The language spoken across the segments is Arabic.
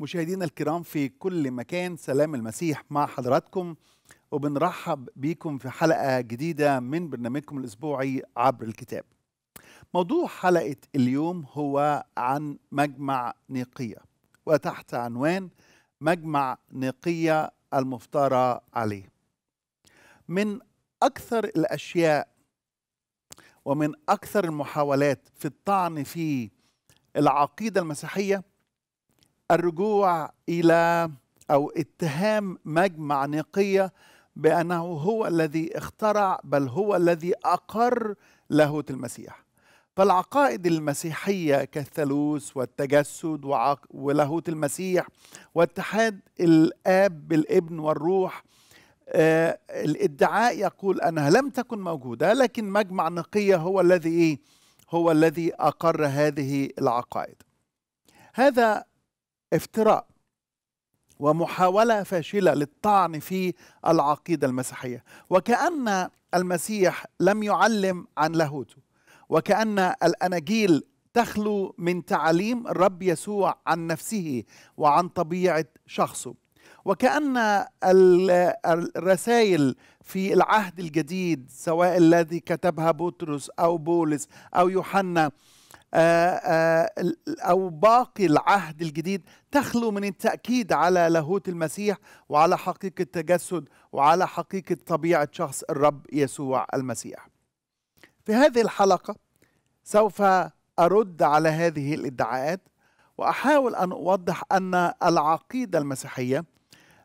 مشاهدينا الكرام في كل مكان سلام المسيح مع حضراتكم وبنرحب بيكم في حلقة جديدة من برنامجكم الأسبوعي عبر الكتاب موضوع حلقة اليوم هو عن مجمع نيقية وتحت عنوان مجمع نيقية المفترى عليه من أكثر الأشياء ومن أكثر المحاولات في الطعن في العقيدة المسيحية الرجوع الى او اتهام مجمع نيقيه بانه هو الذي اخترع بل هو الذي اقر لاهوت المسيح فالعقائد المسيحيه كالثالوث والتجسد ولاهوت المسيح واتحاد الاب بالابن والروح آه الادعاء يقول انها لم تكن موجوده لكن مجمع نقيه هو الذي ايه هو الذي اقر هذه العقائد هذا افتراء ومحاولة فاشلة للطعن في العقيدة المسيحية وكأن المسيح لم يعلم عن لاهوته وكأن الأناجيل تخلو من تعاليم الرب يسوع عن نفسه وعن طبيعة شخصه وكأن الرسائل في العهد الجديد سواء الذي كتبها بطرس أو بولس أو يوحنا آه، آه، أو باقي العهد الجديد تخلو من التأكيد على لاهوت المسيح وعلى حقيقة تجسد وعلى حقيقة طبيعة شخص الرب يسوع المسيح في هذه الحلقة سوف أرد على هذه الادعاءات وأحاول أن أوضح أن العقيدة المسيحية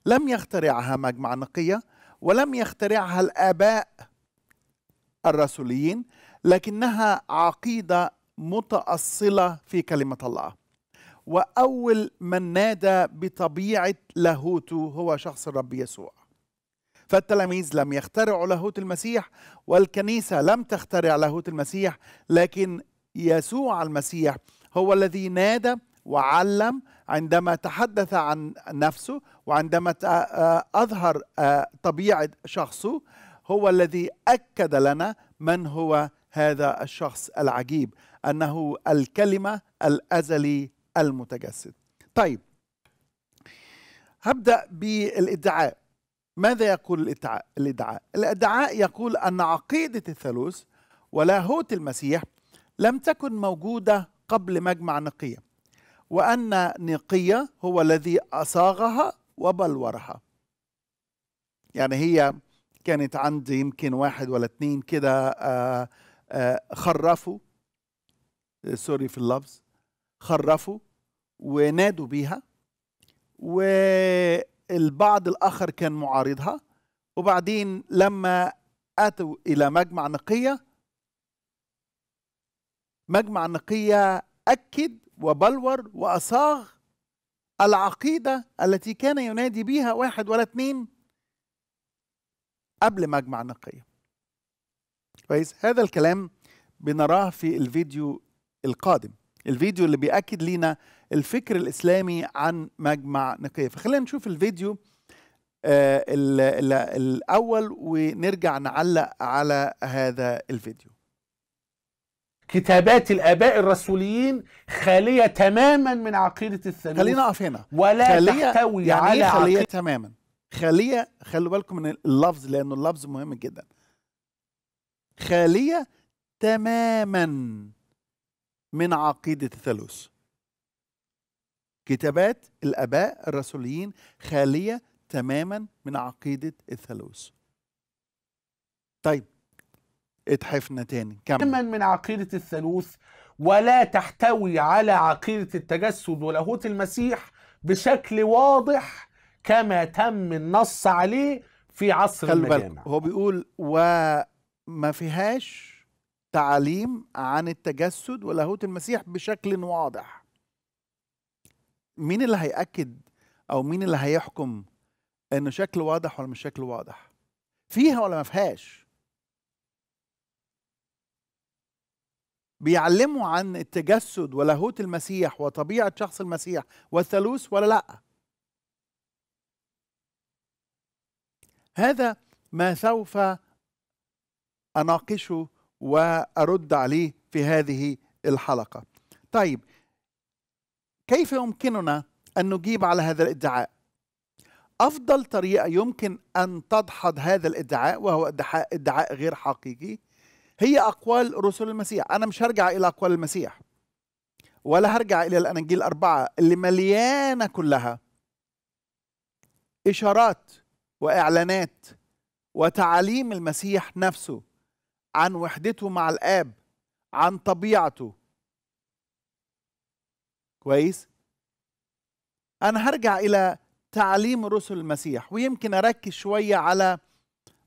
لم يخترعها مجمع نقية ولم يخترعها الآباء الرسوليين لكنها عقيدة متأصلة في كلمة الله وأول من نادى بطبيعة لاهوته هو شخص الرب يسوع فالتلاميذ لم يخترعوا لاهوت المسيح والكنيسة لم تخترع لاهوت المسيح لكن يسوع المسيح هو الذي نادى وعلم عندما تحدث عن نفسه وعندما آه، أظهر آه، طبيعة شخصه هو الذي أكد لنا من هو هذا الشخص العجيب انه الكلمه الازلي المتجسد. طيب هبدا بالادعاء. ماذا يقول الادعاء؟ الادعاء الادعاء يقول ان عقيده الثالوث ولاهوت المسيح لم تكن موجوده قبل مجمع نقيه. وان نقيه هو الذي اصاغها وبلورها. يعني هي كانت عندي يمكن واحد ولا اثنين كده آه، آه، خرفوا سوري آه، في اللفظ خرفوا ونادوا بيها والبعض الآخر كان معارضها وبعدين لما أتوا إلى مجمع نقية مجمع نقية أكد وبلور وأصاغ العقيدة التي كان ينادي بها واحد ولا اتنين قبل مجمع نقية كويس هذا الكلام بنراه في الفيديو القادم الفيديو اللي بيأكد لنا الفكر الإسلامي عن مجمع نقية فخلينا نشوف الفيديو آه، الأول ونرجع نعلق على هذا الفيديو كتابات الآباء الرسوليين خالية تماما من عقيدة الثالوث خلينا أقف هنا ولا خالية تحتوي يعني إيه على خالية عقيدة تماما خالية خلوا بالكم من اللفظ لأنه اللفظ مهم جدا خالية تماما من عقيدة الثالوث كتابات الآباء الرسوليين خالية تماما من عقيدة الثالوث طيب اتحفنا تاني كمل تماما من عقيدة الثالوث ولا تحتوي على عقيدة التجسد ولاهوت المسيح بشكل واضح كما تم النص عليه في عصر المجامع هو بيقول وما فيهاش تعاليم عن التجسد ولاهوت المسيح بشكل واضح مين اللي هيأكد أو مين اللي هيحكم إنه شكل واضح ولا مش شكل واضح فيها ولا ما فيهاش بيعلموا عن التجسد ولاهوت المسيح وطبيعة شخص المسيح والثالوث ولا لأ هذا ما سوف أناقشه وأرد عليه في هذه الحلقة طيب كيف يمكننا أن نجيب على هذا الادعاء أفضل طريقة يمكن أن تدحض هذا الادعاء وهو ادعاء غير حقيقي هي أقوال رسل المسيح أنا مش هرجع إلى أقوال المسيح ولا هرجع إلى الأناجيل الأربعة اللي مليانة كلها إشارات وإعلانات وتعاليم المسيح نفسه عن وحدته مع الآب عن طبيعته كويس أنا هرجع إلى تعليم رسل المسيح ويمكن أركز شوية على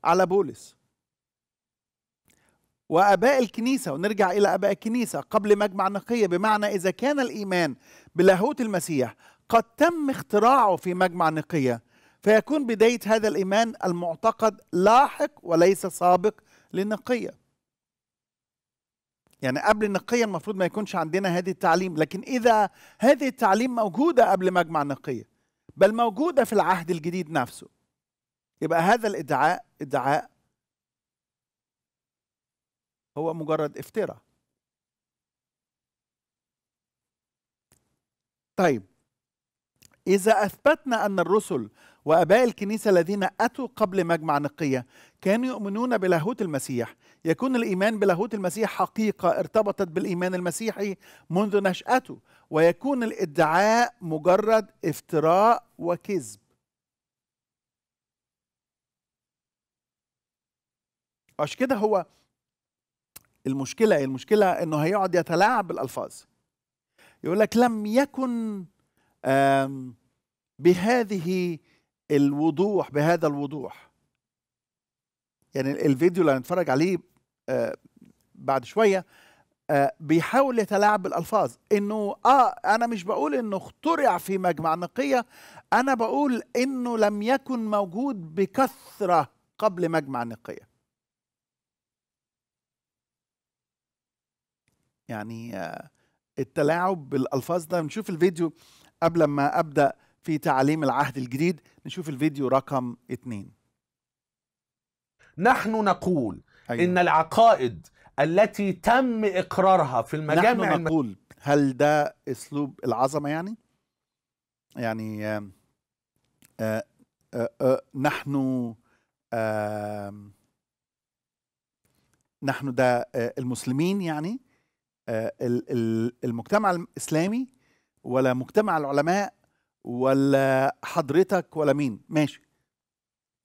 على بولس واباء الكنيسه ونرجع الى اباء الكنيسه قبل مجمع نقيه بمعنى اذا كان الايمان بلاهوت المسيح قد تم اختراعه في مجمع نقيه فيكون بدايه هذا الايمان المعتقد لاحق وليس سابق للنقيه يعني قبل النقيه المفروض ما يكونش عندنا هذه التعليم لكن اذا هذه التعليم موجوده قبل مجمع النقيه بل موجوده في العهد الجديد نفسه يبقى هذا الادعاء ادعاء هو مجرد افتراء طيب اذا اثبتنا ان الرسل واباء الكنيسه الذين اتوا قبل مجمع نقيه كانوا يؤمنون بلاهوت المسيح يكون الايمان بلاهوت المسيح حقيقه ارتبطت بالايمان المسيحي منذ نشاته ويكون الادعاء مجرد افتراء وكذب عشان كده هو المشكله المشكله انه هيقعد يتلاعب بالالفاظ يقول لك لم يكن بهذه الوضوح بهذا الوضوح يعني الفيديو اللي هنتفرج عليه آه، بعد شويه آه، بيحاول يتلاعب بالالفاظ انه اه انا مش بقول انه اخترع في مجمع نقيه انا بقول انه لم يكن موجود بكثره قبل مجمع نقيه يعني آه، التلاعب بالالفاظ ده نشوف الفيديو قبل ما ابدا في تعليم العهد الجديد نشوف الفيديو رقم اثنين نحن نقول أيوة. إن العقائد التي تم إقرارها في المجامع نحن نقول هل ده أسلوب العظمة يعني؟ يعني آآ آآ آآ نحن نحن ده المسلمين يعني المجتمع الإسلامي ولا مجتمع العلماء ولا حضرتك ولا مين ماشي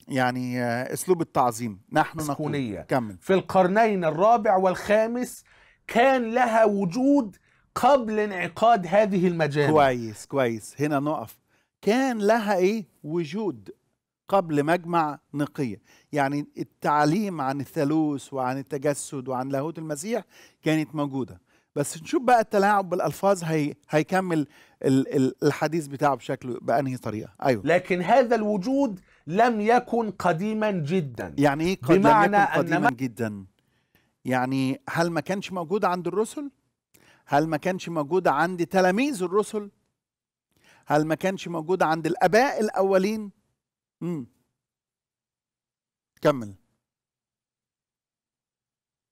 يعني آه، اسلوب التعظيم نحن نقول كمل في القرنين الرابع والخامس كان لها وجود قبل انعقاد هذه المجامع كويس كويس هنا نقف كان لها ايه وجود قبل مجمع نقية يعني التعليم عن الثالوث وعن التجسد وعن لاهوت المسيح كانت موجودة بس نشوف بقى التلاعب بالألفاظ هي هيكمل الحديث بتاعه بشكل بانهي طريقه ايوه لكن هذا الوجود لم يكن قديما جدا يعني ايه قد بمعنى لم يكن قديما أن جدا يعني هل ما كانش موجود عند الرسل هل ما كانش موجود عند تلاميذ الرسل هل ما كانش موجود عند الاباء الاولين امم كمل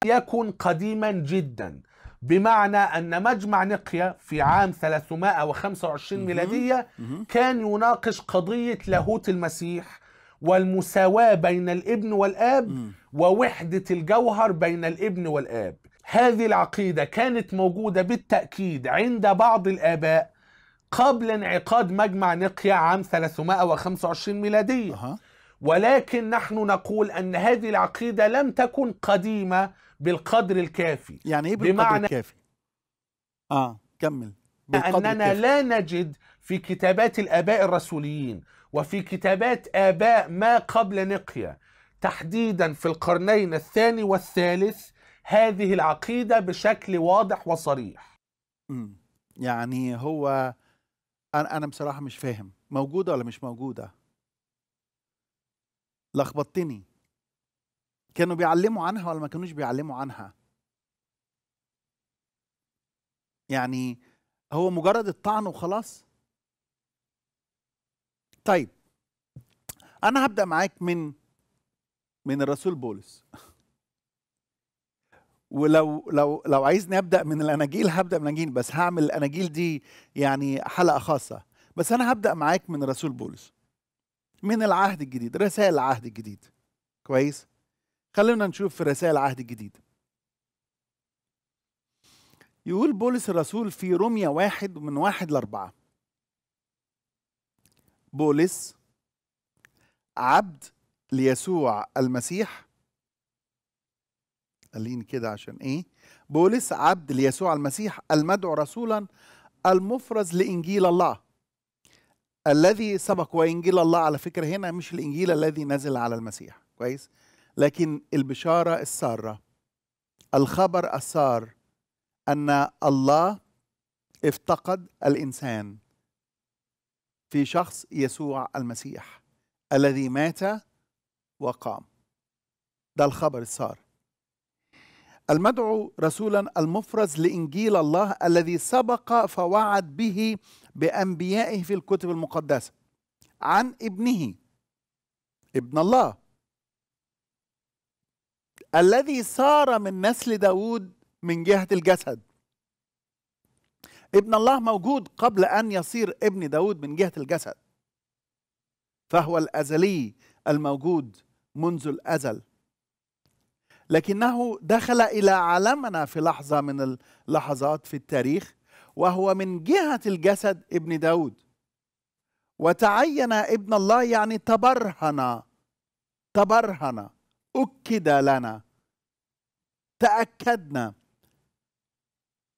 يكن قديما جدا بمعنى أن مجمع نقيا في عام 325 ميلادية كان يناقش قضية لاهوت المسيح والمساواة بين الابن والآب ووحدة الجوهر بين الابن والآب هذه العقيدة كانت موجودة بالتأكيد عند بعض الآباء قبل انعقاد مجمع نقيا عام 325 ميلادية ولكن نحن نقول أن هذه العقيدة لم تكن قديمة بالقدر الكافي يعني ايه بالقدر بمعنى الكافي اه كمل اننا الكافي. لا نجد في كتابات الاباء الرسوليين وفي كتابات اباء ما قبل نقيا تحديدا في القرنين الثاني والثالث هذه العقيده بشكل واضح وصريح يعني هو انا انا بصراحه مش فاهم موجوده ولا مش موجوده لخبطتني كانوا بيعلموا عنها ولا ما كانوش بيعلموا عنها يعني هو مجرد الطعن وخلاص طيب انا هبدا معاك من من الرسول بولس ولو لو لو عايزني ابدا من الاناجيل هبدا من الاناجيل بس هعمل الاناجيل دي يعني حلقه خاصه بس انا هبدا معاك من الرسول بولس من العهد الجديد رسائل العهد الجديد كويس خلينا نشوف في رسائل العهد الجديد يقول بولس الرسول في روميا واحد من واحد لأربعة بولس عبد ليسوع المسيح قالين كده عشان ايه بولس عبد ليسوع المسيح المدعو رسولا المفرز لإنجيل الله الذي سبق وإنجيل الله على فكرة هنا مش الإنجيل الذي نزل على المسيح كويس لكن البشاره الساره الخبر السار ان الله افتقد الانسان في شخص يسوع المسيح الذي مات وقام ده الخبر السار المدعو رسولا المفرز لانجيل الله الذي سبق فوعد به بانبيائه في الكتب المقدسه عن ابنه ابن الله الذي صار من نسل داود من جهة الجسد ابن الله موجود قبل أن يصير ابن داود من جهة الجسد فهو الأزلي الموجود منذ الأزل لكنه دخل إلى عالمنا في لحظة من اللحظات في التاريخ وهو من جهة الجسد ابن داود وتعين ابن الله يعني تبرهن تبرهن أكد لنا تأكدنا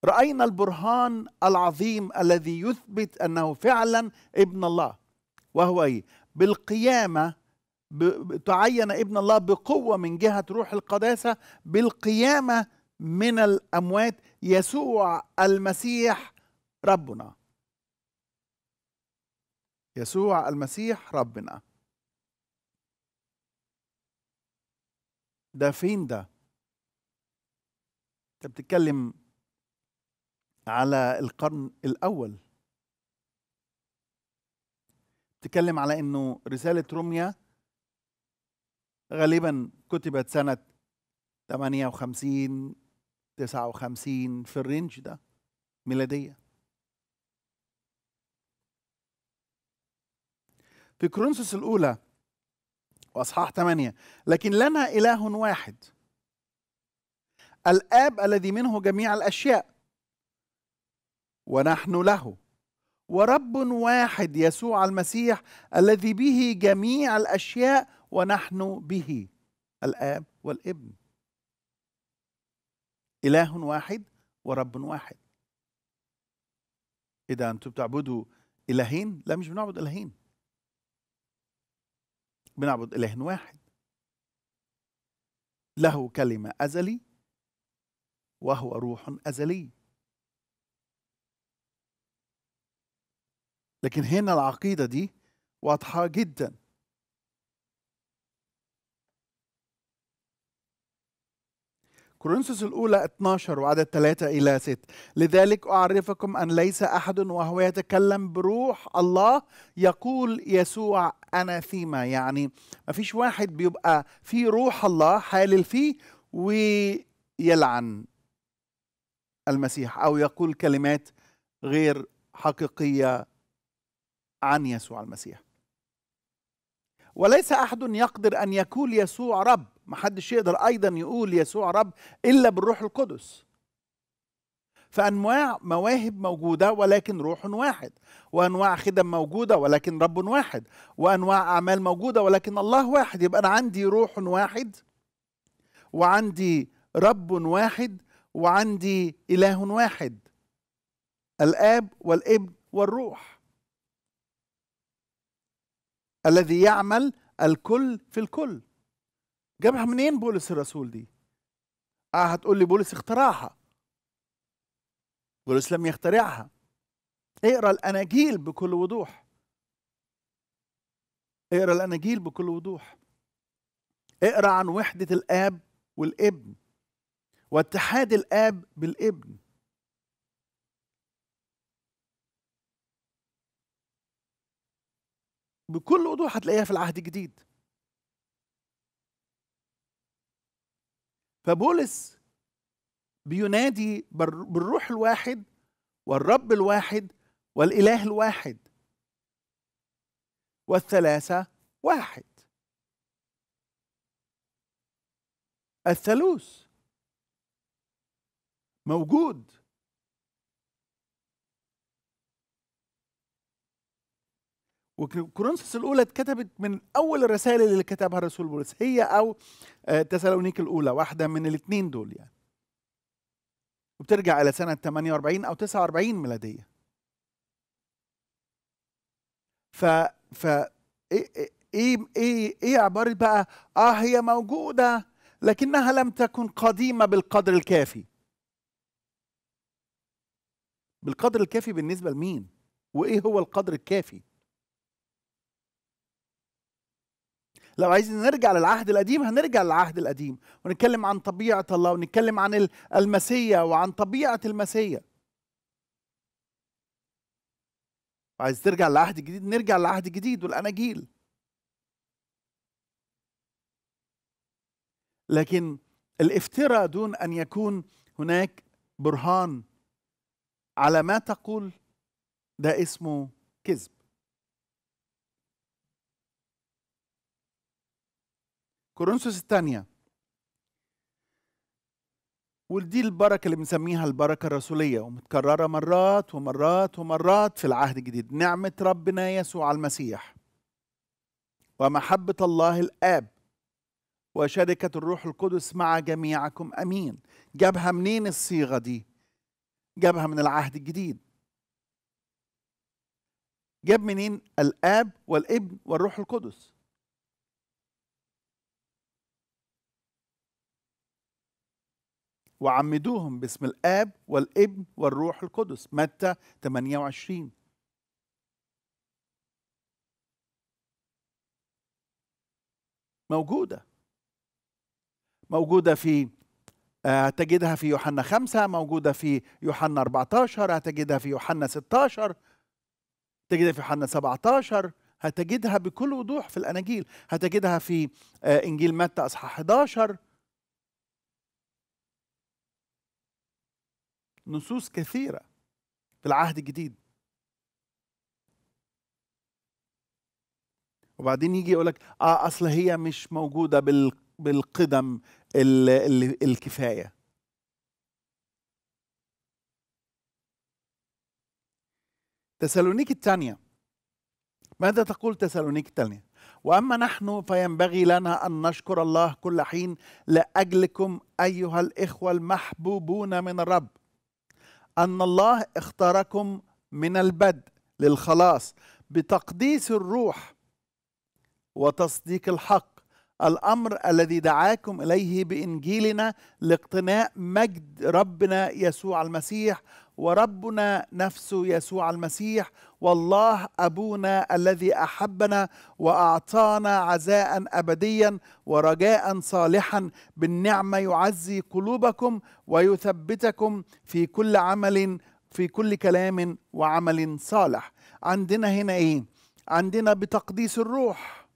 رأينا البرهان العظيم الذي يثبت أنه فعلا ابن الله وهو إيه؟ بالقيامة تعين ابن الله بقوة من جهة روح القداسة بالقيامة من الأموات يسوع المسيح ربنا يسوع المسيح ربنا ده فين ده انت بتتكلم على القرن الاول بتتكلم على انه رساله روميا غالبا كتبت سنه 58 59 في الرينج ده ميلاديه في كرونسوس الاولى واصحاح 8 لكن لنا اله واحد الاب الذي منه جميع الاشياء ونحن له ورب واحد يسوع المسيح الذي به جميع الاشياء ونحن به الاب والابن اله واحد ورب واحد اذا انتم بتعبدوا الهين لا مش بنعبد الهين بنعبد إله واحد له كلمة أزلي وهو روح أزلي لكن هنا العقيدة دي واضحة جدا كورنثوس الأولى 12 وعدد 3 إلى 6 لذلك أعرفكم أن ليس أحد وهو يتكلم بروح الله يقول يسوع أنا فيما يعني ما فيش واحد بيبقى في روح الله حالل فيه ويلعن المسيح أو يقول كلمات غير حقيقية عن يسوع المسيح وليس أحد يقدر أن يقول يسوع رب ما حدش يقدر ايضا يقول يسوع رب الا بالروح القدس فانواع مواهب موجوده ولكن روح واحد وانواع خدم موجوده ولكن رب واحد وانواع اعمال موجوده ولكن الله واحد يبقى انا عندي روح واحد وعندي رب واحد وعندي اله واحد الاب والابن والروح الذي يعمل الكل في الكل جابها منين بولس الرسول دي؟ اه هتقول لي بولس اخترعها بولس لم يخترعها اقرا الاناجيل بكل وضوح اقرا الاناجيل بكل وضوح اقرا عن وحده الاب والابن واتحاد الاب بالابن بكل وضوح هتلاقيها في العهد الجديد فبولس بينادي بالروح الواحد والرب الواحد والاله الواحد والثلاثه واحد الثالوث موجود وكورنثوس الاولى اتكتبت من اول الرسائل اللي كتبها الرسول بولس هي او آه، تسالونيك الاولى واحده من الاثنين دول يعني وبترجع الى سنه 48 او 49 ميلاديه ف ف إيه،, ايه ايه ايه, إيه عباره بقى اه هي موجوده لكنها لم تكن قديمه بالقدر الكافي بالقدر الكافي بالنسبه لمين وايه هو القدر الكافي لو عايزين نرجع للعهد القديم هنرجع للعهد القديم ونتكلم عن طبيعة الله ونتكلم عن المسيا وعن طبيعة المسيا عايز ترجع للعهد الجديد نرجع للعهد الجديد والأناجيل لكن الافتراء دون أن يكون هناك برهان على ما تقول ده اسمه كذب كورنثوس الثانية ودي البركة اللي بنسميها البركة الرسولية ومتكررة مرات ومرات ومرات في العهد الجديد نعمة ربنا يسوع المسيح ومحبة الله الآب وشركة الروح القدس مع جميعكم أمين جابها منين الصيغة دي جابها من العهد الجديد جاب منين الآب والابن والروح القدس وعمدوهم باسم الآب والابن والروح القدس متى 28 موجودة موجودة في آه، هتجدها في يوحنا 5 موجودة في يوحنا 14 هتجدها في يوحنا 16 تجدها في يوحنا 17 هتجدها بكل وضوح في الأناجيل هتجدها في آه، إنجيل متى أصحاح 11 نصوص كثيرة في العهد الجديد وبعدين يجي يقول لك اه اصل هي مش موجوده بالقدم الكفايه تسالونيك الثانيه ماذا تقول تسالونيك الثانيه واما نحن فينبغي لنا ان نشكر الله كل حين لاجلكم ايها الاخوه المحبوبون من الرب أن الله اختاركم من البدء للخلاص بتقديس الروح وتصديق الحق الأمر الذي دعاكم إليه بإنجيلنا لاقتناء مجد ربنا يسوع المسيح وربنا نفسه يسوع المسيح والله ابونا الذي احبنا واعطانا عزاء ابديا ورجاء صالحا بالنعمه يعزي قلوبكم ويثبتكم في كل عمل في كل كلام وعمل صالح عندنا هنا ايه عندنا بتقديس الروح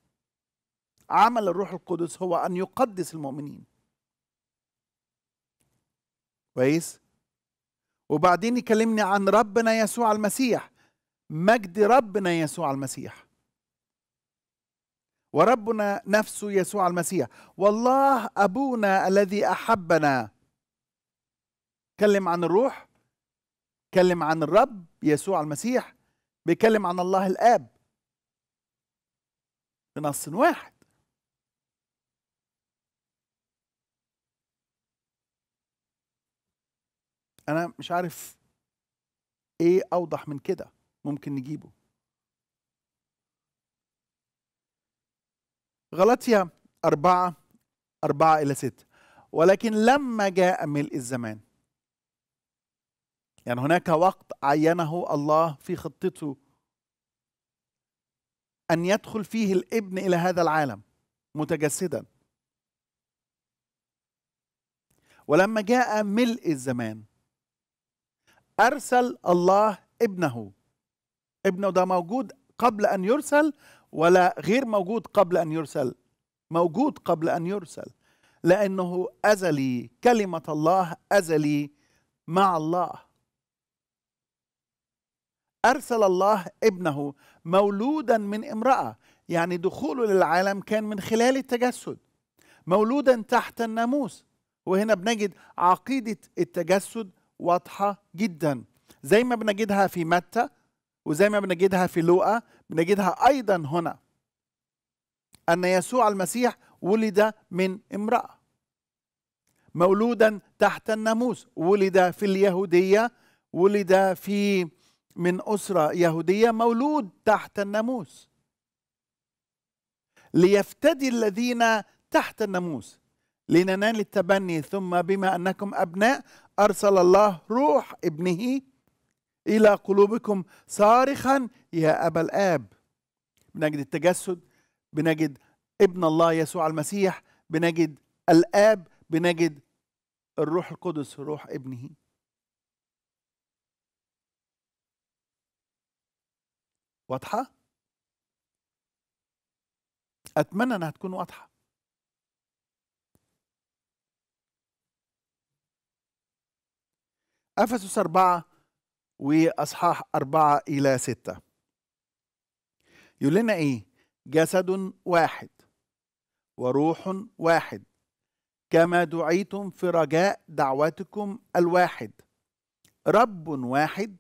عمل الروح القدس هو ان يقدس المؤمنين كويس وبعدين يكلمني عن ربنا يسوع المسيح مجد ربنا يسوع المسيح وربنا نفسه يسوع المسيح والله أبونا الذي أحبنا كلم عن الروح كلم عن الرب يسوع المسيح بيكلم عن الله الآب بنص واحد انا مش عارف ايه اوضح من كده ممكن نجيبه غلطيا أربعة أربعة إلى ستة ولكن لما جاء ملء الزمان يعني هناك وقت عينه الله في خطته أن يدخل فيه الابن إلى هذا العالم متجسدا ولما جاء ملء الزمان أرسل الله ابنه ابنه ده موجود قبل أن يرسل ولا غير موجود قبل أن يرسل موجود قبل أن يرسل لأنه أزلي كلمة الله أزلي مع الله أرسل الله ابنه مولودا من امرأة يعني دخوله للعالم كان من خلال التجسد مولودا تحت الناموس وهنا بنجد عقيدة التجسد واضحة جدا زي ما بنجدها في متى وزي ما بنجدها في لوقا بنجدها أيضا هنا أن يسوع المسيح ولد من امرأة مولودا تحت الناموس ولد في اليهودية ولد في من أسرة يهودية مولود تحت الناموس ليفتدي الذين تحت الناموس لننال التبني ثم بما أنكم أبناء أرسل الله روح ابنه إلى قلوبكم صارخا يا أبا الآب بنجد التجسد بنجد ابن الله يسوع المسيح بنجد الآب بنجد الروح القدس روح ابنه واضحة؟ أتمنى أنها تكون واضحة أفسس أربعة وأصحاح أربعة إلى ستة يقول لنا إيه جسد واحد وروح واحد كما دعيتم في رجاء دعوتكم الواحد رب واحد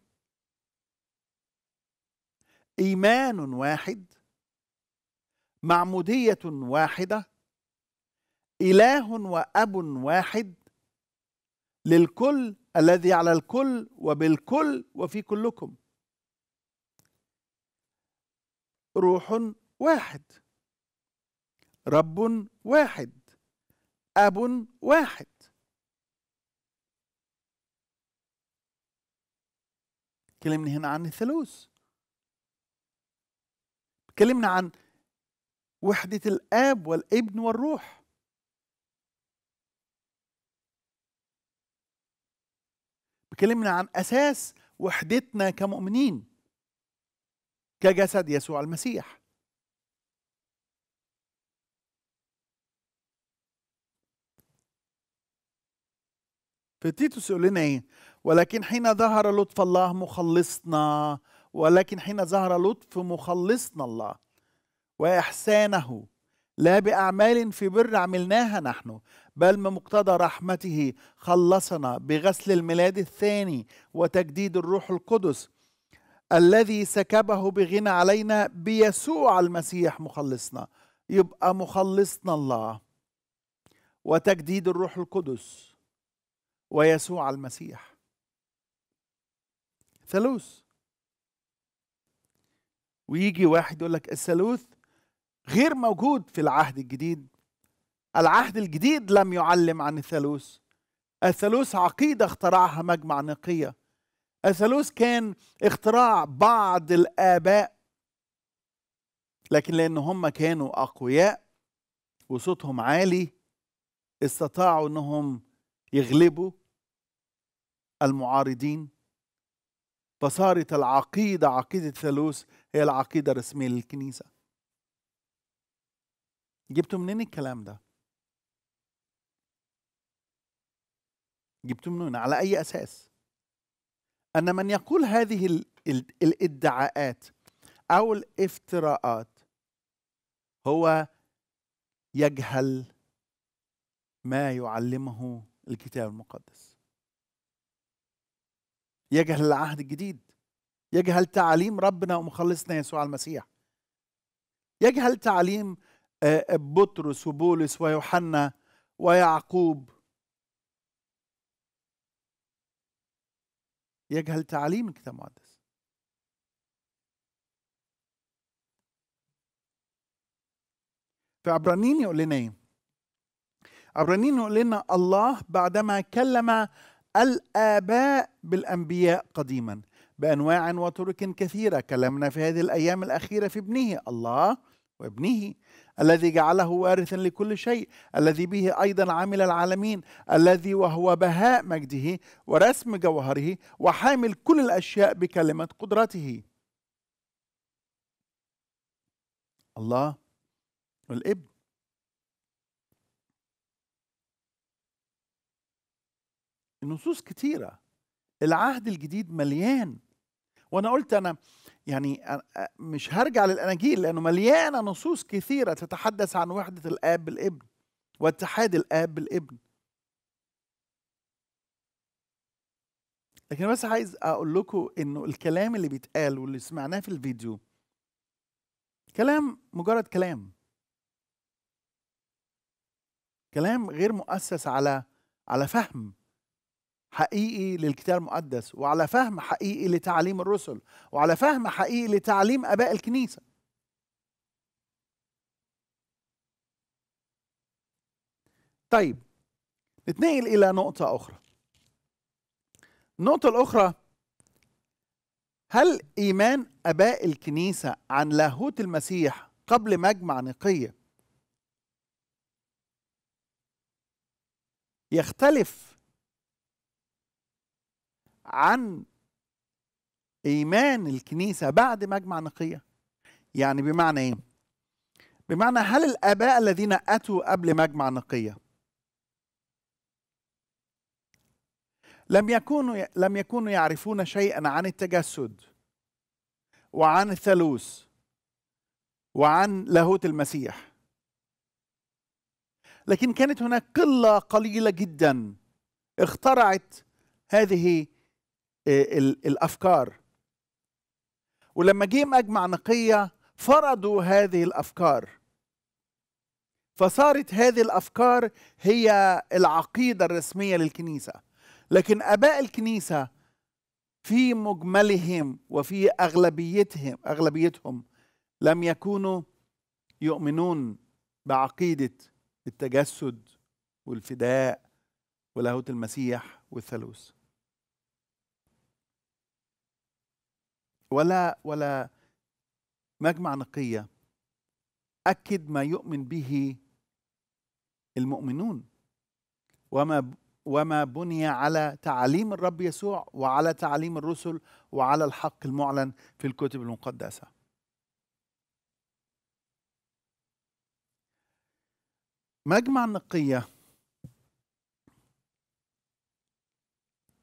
ايمان واحد معموديه واحده اله واب واحد للكل الذي على الكل وبالكل وفي كلكم روح واحد رب واحد اب واحد كلمني هنا عن الثالوث كلمنا عن وحدة الآب والابن والروح اتكلمنا عن اساس وحدتنا كمؤمنين كجسد يسوع المسيح في تيتوس يقول لنا ايه ولكن حين ظهر لطف الله مخلصنا ولكن حين ظهر لطف مخلصنا الله واحسانه لا باعمال في بر عملناها نحن بل من مقتضى رحمته خلصنا بغسل الميلاد الثاني وتجديد الروح القدس الذي سكبه بغنى علينا بيسوع المسيح مخلصنا يبقى مخلصنا الله وتجديد الروح القدس ويسوع المسيح ثالوث ويجي واحد يقول لك الثالوث غير موجود في العهد الجديد العهد الجديد لم يعلم عن الثالوث الثالوث عقيدة اخترعها مجمع نقية الثالوث كان اختراع بعض الآباء لكن لأن هم كانوا أقوياء وصوتهم عالي استطاعوا أنهم يغلبوا المعارضين فصارت العقيدة عقيدة الثالوث هي العقيدة الرسمية للكنيسة جبتوا منين الكلام ده؟ جبتوه منين على أي أساس أن من يقول هذه الادعاءات أو الافتراءات هو يجهل ما يعلمه الكتاب المقدس يجهل العهد الجديد يجهل تعاليم ربنا ومخلصنا يسوع المسيح يجهل تعليم آه، بطرس وبولس ويوحنا ويعقوب يجهل تعاليم الكتاب المقدس في عبرانين يقول لنا ايه عبرانين يقول لنا الله بعدما كلم الآباء بالأنبياء قديما بأنواع وطرق كثيرة كلمنا في هذه الأيام الأخيرة في ابنه الله وابنه الذي جعله وارثا لكل شيء الذي به أيضا عمل العالمين الذي وهو بهاء مجده ورسم جوهره وحامل كل الأشياء بكلمة قدرته الله والابن النصوص كتيرة العهد الجديد مليان وانا قلت انا يعني مش هرجع للاناجيل لانه مليانه نصوص كثيره تتحدث عن وحده الاب بالابن واتحاد الاب بالابن لكن بس عايز اقول لكم انه الكلام اللي بيتقال واللي سمعناه في الفيديو كلام مجرد كلام كلام غير مؤسس على على فهم حقيقي للكتاب المقدس وعلى فهم حقيقي لتعليم الرسل وعلى فهم حقيقي لتعليم اباء الكنيسه طيب نتنقل الى نقطه اخرى النقطه الاخرى هل ايمان اباء الكنيسه عن لاهوت المسيح قبل مجمع نقيه يختلف عن إيمان الكنيسة بعد مجمع نقية يعني بمعنى إيه؟ بمعنى هل الآباء الذين أتوا قبل مجمع نقية لم يكونوا لم يكونوا يعرفون شيئا عن التجسد وعن الثالوث وعن لاهوت المسيح لكن كانت هناك قله قليله جدا اخترعت هذه آه، الافكار ولما جه مجمع نقيه فرضوا هذه الافكار فصارت هذه الافكار هي العقيده الرسميه للكنيسه لكن اباء الكنيسه في مجملهم وفي اغلبيتهم اغلبيتهم لم يكونوا يؤمنون بعقيده التجسد والفداء ولاهوت المسيح والثالوث ولا ولا مجمع نقيه اكد ما يؤمن به المؤمنون وما وما بني على تعاليم الرب يسوع وعلى تعاليم الرسل وعلى الحق المعلن في الكتب المقدسه مجمع النقيه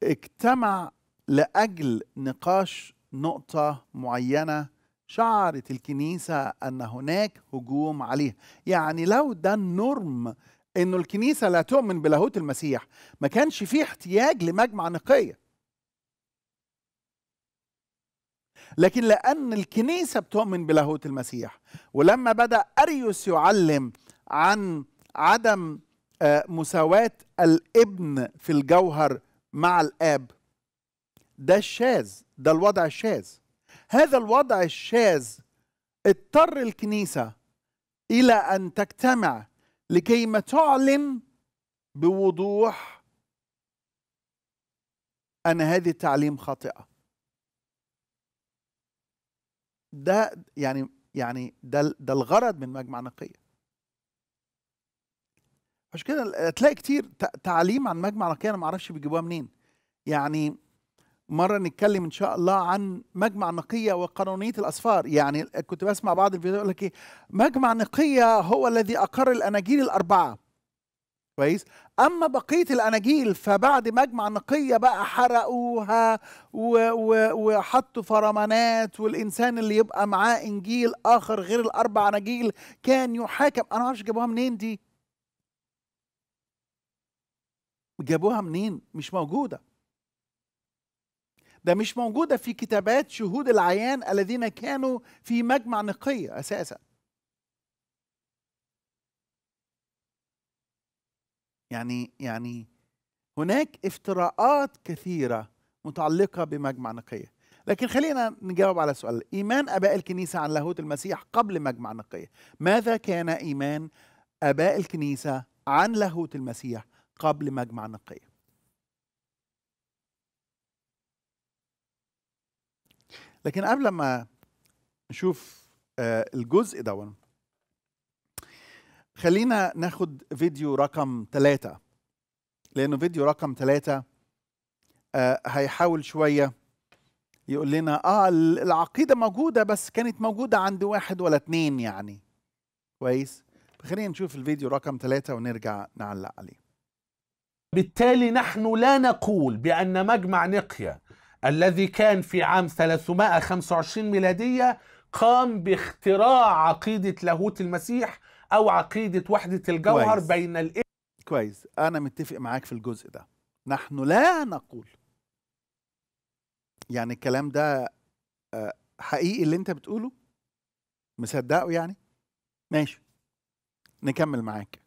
اجتمع لاجل نقاش نقطة معينة شعرت الكنيسة أن هناك هجوم عليها يعني لو ده النورم أنه الكنيسة لا تؤمن بلاهوت المسيح ما كانش فيه احتياج لمجمع نقية لكن لأن الكنيسة بتؤمن بلاهوت المسيح ولما بدأ أريوس يعلم عن عدم آه، مساواة الابن في الجوهر مع الآب ده الشاذ ده الوضع الشاذ هذا الوضع الشاذ اضطر الكنيسة إلى أن تجتمع لكي ما تعلن بوضوح أن هذه التعليم خاطئة ده يعني يعني ده ده الغرض من مجمع نقيه عشان كده تلاقي كتير تعليم عن مجمع نقيه انا ما اعرفش بيجيبوها منين يعني مره نتكلم ان شاء الله عن مجمع نقيه وقانونيه الاسفار يعني كنت بسمع بعض الفيديو يقول لك ايه مجمع نقيه هو الذي اقر الاناجيل الاربعه كويس اما بقيه الاناجيل فبعد مجمع نقيه بقى حرقوها وحطوا فرمانات والانسان اللي يبقى معاه انجيل اخر غير الاربع اناجيل كان يحاكم انا اعرفش جابوها منين دي جابوها منين مش موجوده ده مش موجودة في كتابات شهود العيان الذين كانوا في مجمع نقية أساسا يعني يعني هناك افتراءات كثيرة متعلقة بمجمع نقية لكن خلينا نجاوب على سؤال إيمان أباء الكنيسة عن لاهوت المسيح قبل مجمع نقية ماذا كان إيمان أباء الكنيسة عن لاهوت المسيح قبل مجمع نقية لكن قبل ما نشوف آه، الجزء ده خلينا ناخد فيديو رقم ثلاثة لأنه فيديو رقم ثلاثة آه، هيحاول شوية يقول لنا آه العقيدة موجودة بس كانت موجودة عند واحد ولا اثنين يعني كويس خلينا نشوف الفيديو رقم ثلاثة ونرجع نعلق عليه بالتالي نحن لا نقول بأن مجمع نقية الذي كان في عام 325 ميلادية قام باختراع عقيدة لاهوت المسيح أو عقيدة وحدة الجوهر كويس. بين ال كويس أنا متفق معاك في الجزء ده نحن لا نقول يعني الكلام ده آه، حقيقي اللي انت بتقوله مصدقه يعني ماشي نكمل معاك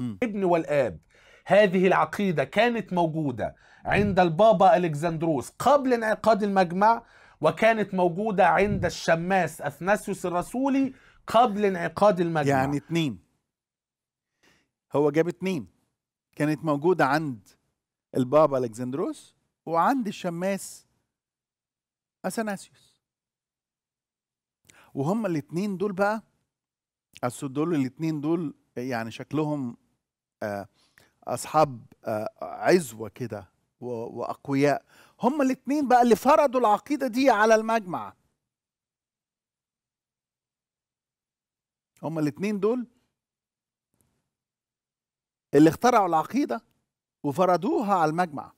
الابن والاب هذه العقيده كانت موجوده عند البابا الكسندروس قبل انعقاد المجمع وكانت موجودة عند الشماس أثناسيوس الرسولي قبل انعقاد المجمع يعني اتنين هو جاب اتنين كانت موجودة عند البابا الكسندروس وعند الشماس أثناسيوس وهم الاتنين دول بقى اصل دول الاتنين دول يعني شكلهم آه، اصحاب آه، عزوه كده واقوياء هم الاثنين بقى اللي فرضوا العقيده دي على المجمع هم الاثنين دول اللي اخترعوا العقيده وفرضوها على المجمع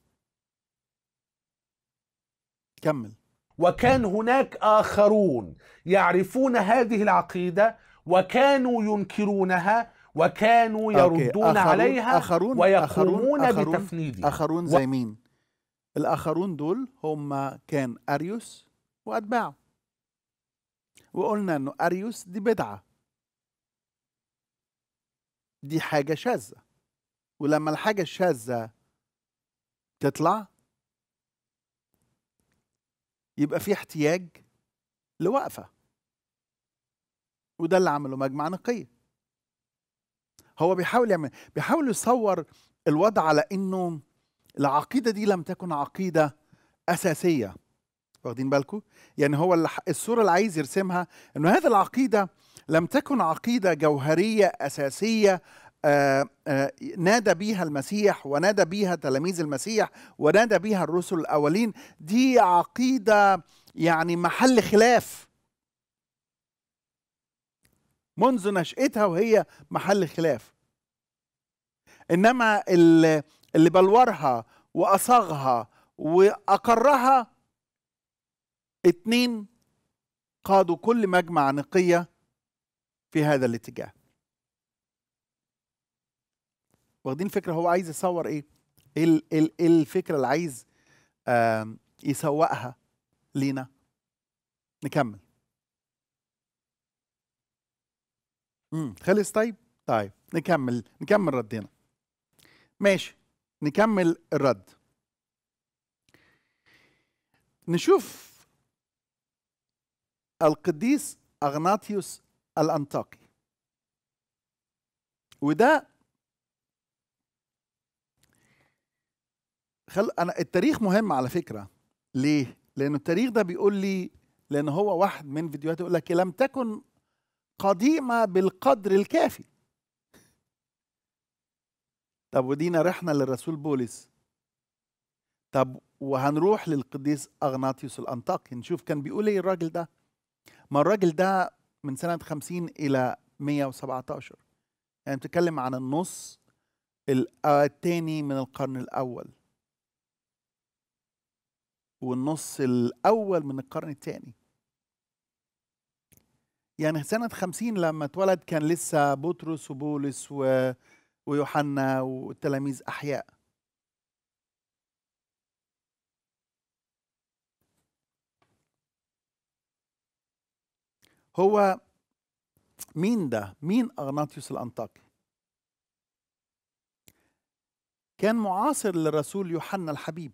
كمل وكان هناك اخرون يعرفون هذه العقيده وكانوا ينكرونها وكانوا يردون أخرون عليها أخرون ويقومون أخرون بتفنيدها آخرون زي و... مين؟ الآخرون دول هم كان أريوس وأتباعه وقلنا أنه أريوس دي بدعة دي حاجة شاذة ولما الحاجة الشاذة تطلع يبقى في احتياج لوقفة وده اللي عمله مجمع نقية هو بيحاول يعمل بيحاول يصور الوضع على انه العقيده دي لم تكن عقيده اساسيه واخدين بالكم يعني هو الصوره اللي عايز يرسمها انه هذه العقيده لم تكن عقيده جوهريه اساسيه آآ آه، آآ آه، نادى بيها المسيح ونادى بيها تلاميذ المسيح ونادى بيها الرسل الاولين دي عقيده يعني محل خلاف منذ نشأتها وهي محل خلاف إنما اللي بلورها وأصاغها وأقرها اتنين قادوا كل مجمع نقية في هذا الاتجاه واخدين فكرة هو عايز يصور ايه ايه, إيه, إيه الفكرة اللي عايز يسوقها لينا نكمل امم خلص طيب طيب نكمل نكمل ردنا ماشي نكمل الرد نشوف القديس أغناطيوس الأنطاكي وده خل... أنا التاريخ مهم على فكرة ليه؟ لأن التاريخ ده بيقول لي لأن هو واحد من فيديوهاته يقول لك لم تكن قديمة بالقدر الكافي طب ودينا رحنا للرسول بولس طب وهنروح للقديس أغناطيوس الأنطاكي نشوف كان بيقول إيه الراجل ده ما الراجل ده من سنة 50 إلى 117 يعني بتتكلم عن النص الثاني من القرن الأول والنص الأول من القرن الثاني يعني سنة خمسين لما اتولد كان لسه بطرس وبولس و... ويوحنا والتلاميذ أحياء هو مين ده؟ مين أغناطيوس الأنطاكي؟ كان معاصر للرسول يوحنا الحبيب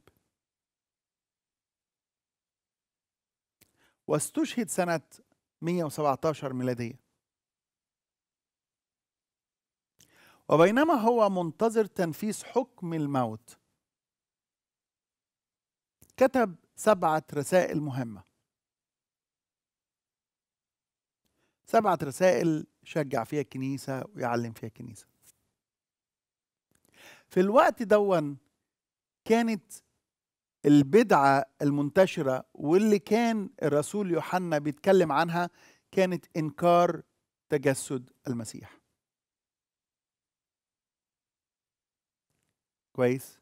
واستشهد سنة 117 ميلادية وبينما هو منتظر تنفيذ حكم الموت كتب سبعة رسائل مهمة سبعة رسائل شجع فيها الكنيسة ويعلم فيها الكنيسة في الوقت دون كانت البدعة المنتشرة واللي كان الرسول يوحنا بيتكلم عنها كانت إنكار تجسد المسيح كويس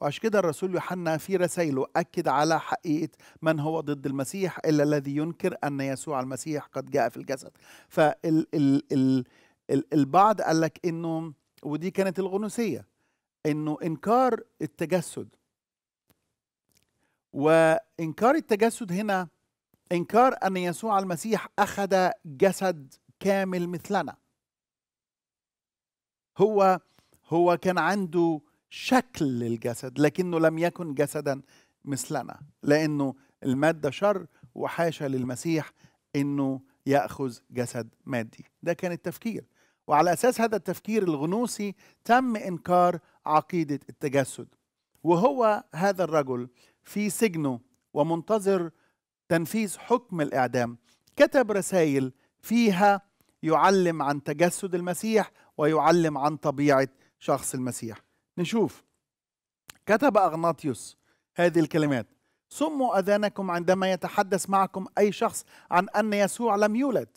وعشان كده الرسول يوحنا في رسائله أكد على حقيقة من هو ضد المسيح إلا الذي ينكر أن يسوع المسيح قد جاء في الجسد فالبعض قال لك إنه ودي كانت الغنوسية إنه إنكار التجسد وإنكار التجسد هنا إنكار أن يسوع المسيح أخذ جسد كامل مثلنا هو هو كان عنده شكل للجسد لكنه لم يكن جسدا مثلنا لأنه المادة شر وحاشا للمسيح أنه يأخذ جسد مادي ده كان التفكير وعلى أساس هذا التفكير الغنوصي تم إنكار عقيدة التجسد وهو هذا الرجل في سجنه ومنتظر تنفيذ حكم الاعدام كتب رسائل فيها يعلم عن تجسد المسيح ويعلم عن طبيعه شخص المسيح نشوف كتب اغناطيوس هذه الكلمات صموا اذانكم عندما يتحدث معكم اي شخص عن ان يسوع لم يولد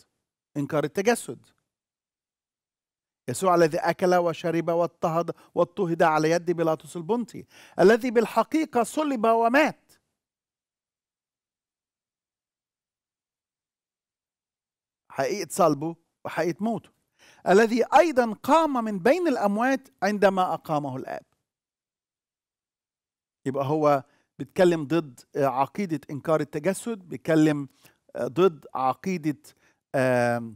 انكار التجسد يسوع الذي أكل وشرب واضطهد واضطهد على يد بيلاطس البنطي الذي بالحقيقة صلب ومات حقيقة صلبه وحقيقة موته الذي أيضا قام من بين الأموات عندما أقامه الآب يبقى هو بيتكلم ضد عقيدة إنكار التجسد بيتكلم ضد عقيدة آه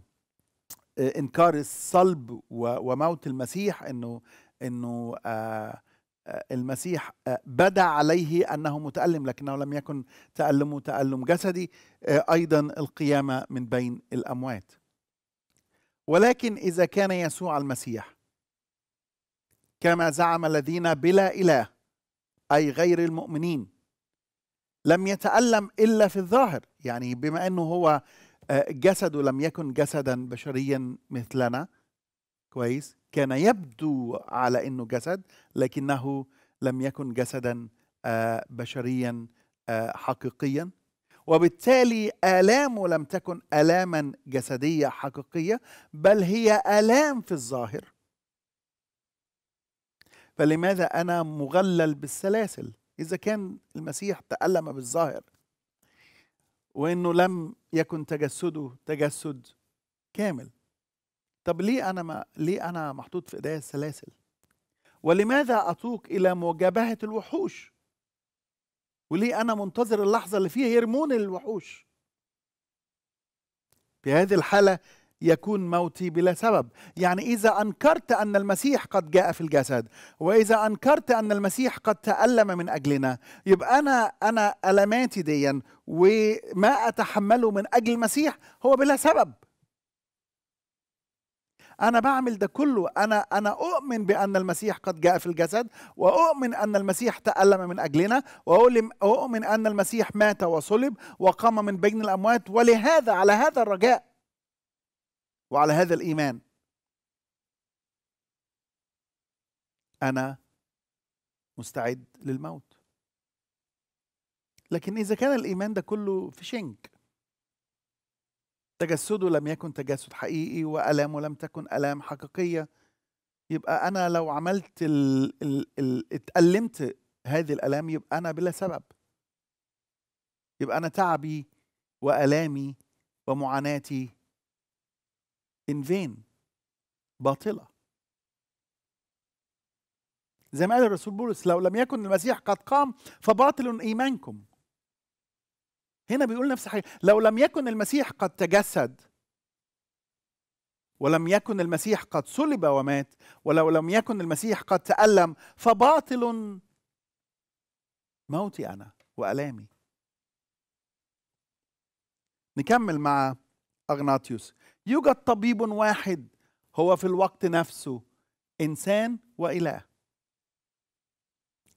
آه، انكار الصلب وموت المسيح انه انه آه، آه، المسيح بدا عليه انه متالم لكنه لم يكن تالمه تالم جسدي ايضا القيامه من بين الاموات ولكن اذا كان يسوع المسيح كما زعم الذين بلا اله اي غير المؤمنين لم يتالم الا في الظاهر يعني بما انه هو آه، جسده لم يكن جسدا بشريا مثلنا كويس كان يبدو على انه جسد لكنه لم يكن جسدا آه، بشريا آه، حقيقيا وبالتالي آلامه لم تكن آلاما جسدية حقيقية بل هي آلام في الظاهر فلماذا أنا مغلل بالسلاسل إذا كان المسيح تألم بالظاهر وانه لم يكن تجسده تجسد كامل طب ليه انا ما ليه انا محطوط في ايديا السلاسل ولماذا اتوق الى مجابهه الوحوش وليه انا منتظر اللحظه اللي فيها يرمون الوحوش في هذه الحاله يكون موتي بلا سبب يعني إذا أنكرت أن المسيح قد جاء في الجسد وإذا أنكرت أن المسيح قد تألم من أجلنا يبقى أنا أنا ألماتي ديا وما أتحمله من أجل المسيح هو بلا سبب أنا بعمل ده كله أنا أنا أؤمن بأن المسيح قد جاء في الجسد وأؤمن أن المسيح تألم من أجلنا وأؤمن أن المسيح مات وصلب وقام من بين الأموات ولهذا على هذا الرجاء وعلى هذا الإيمان أنا مستعد للموت لكن إذا كان الإيمان ده كله فيشنج تجسده لم يكن تجسد حقيقي وألامه لم تكن ألام حقيقية يبقى أنا لو عملت ال ال ال اتألمت هذه الألام يبقى أنا بلا سبب يبقى أنا تعبي وألامي ومعاناتي in vain باطلة زي ما قال الرسول بولس لو لم يكن المسيح قد قام فباطل إيمانكم هنا بيقول نفس الحاجة لو لم يكن المسيح قد تجسد ولم يكن المسيح قد صلب ومات ولو لم يكن المسيح قد تألم فباطل موتي أنا وألامي نكمل مع أغناطيوس يوجد طبيب واحد هو في الوقت نفسه انسان واله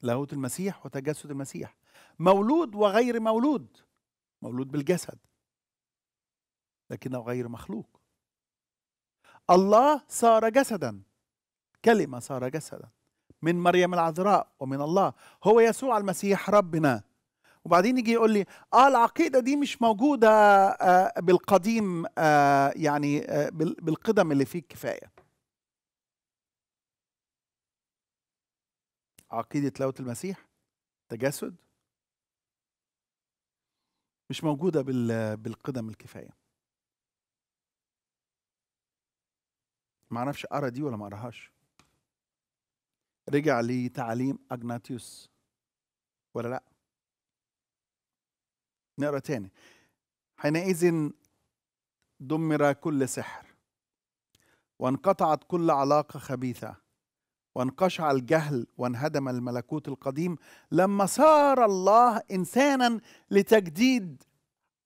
لاهوت المسيح وتجسد المسيح مولود وغير مولود مولود بالجسد لكنه غير مخلوق الله صار جسدا كلمه صار جسدا من مريم العذراء ومن الله هو يسوع المسيح ربنا وبعدين يجي يقول لي اه العقيده دي مش موجوده آه، بالقديم آه، يعني آه، بالقدم اللي فيه الكفايه عقيده لوه المسيح تجسد مش موجوده بالقدم الكفايه ما اعرفش اقرا دي ولا ما اقراهاش رجع لتعليم اجناتيوس ولا لا نقرا تاني حينئذ دمر كل سحر وانقطعت كل علاقه خبيثه وانقشع الجهل وانهدم الملكوت القديم لما صار الله انسانا لتجديد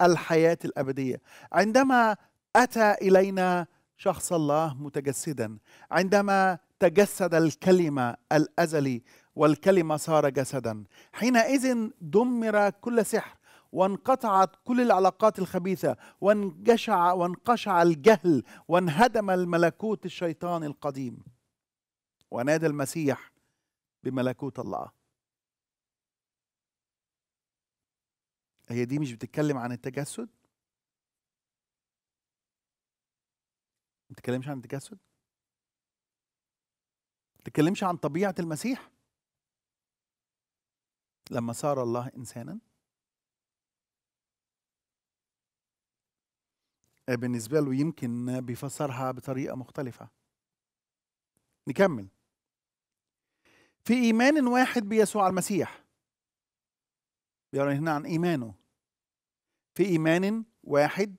الحياه الابديه عندما اتى الينا شخص الله متجسدا عندما تجسد الكلمه الازلي والكلمه صار جسدا حينئذ دمر كل سحر وانقطعت كل العلاقات الخبيثة وانقشع, وانقشع الجهل وانهدم الملكوت الشيطان القديم ونادى المسيح بملكوت الله هي دي مش بتتكلم عن التجسد ما بتتكلمش عن التجسد ما بتتكلمش عن طبيعة المسيح لما صار الله إنسانا آه، بالنسبة له يمكن بيفسرها بطريقة مختلفة نكمل في إيمان واحد بيسوع المسيح بيقول هنا عن إيمانه في إيمان واحد